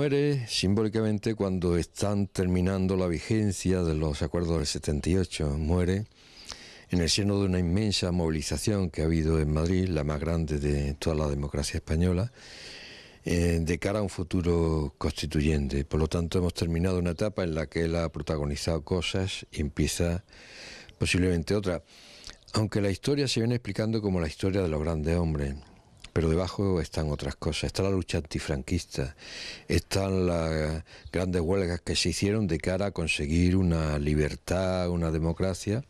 Muere simbólicamente cuando están terminando la vigencia de los acuerdos del 78. Muere en el seno de una inmensa movilización que ha habido en Madrid, la más grande de toda la democracia española, eh, de cara a un futuro constituyente. Por lo tanto, hemos terminado una etapa en la que él ha protagonizado cosas y empieza posiblemente otra. Aunque la historia se viene explicando como la historia de los grandes hombres pero debajo están otras cosas. Está la lucha antifranquista, están las grandes huelgas que se hicieron de cara a conseguir una libertad, una democracia,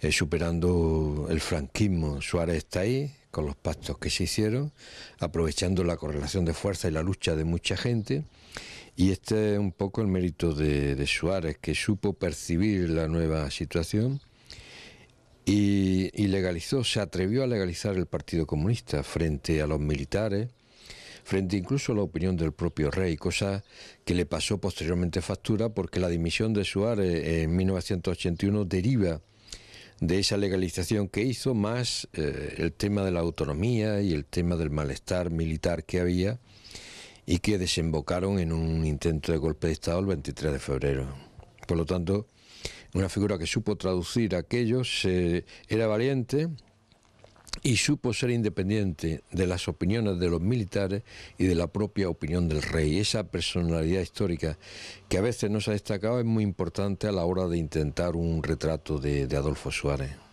eh, superando el franquismo. Suárez está ahí con los pactos que se hicieron, aprovechando la correlación de fuerza y la lucha de mucha gente. Y este es un poco el mérito de, de Suárez, que supo percibir la nueva situación y legalizó, se atrevió a legalizar el Partido Comunista frente a los militares, frente incluso a la opinión del propio rey, cosa que le pasó posteriormente factura porque la dimisión de Suárez en 1981 deriva de esa legalización que hizo, más eh, el tema de la autonomía y el tema del malestar militar que había y que desembocaron en un intento de golpe de Estado el 23 de febrero. Por lo tanto, una figura que supo traducir aquello, era valiente y supo ser independiente de las opiniones de los militares y de la propia opinión del rey. Esa personalidad histórica que a veces no se ha destacado es muy importante a la hora de intentar un retrato de Adolfo Suárez.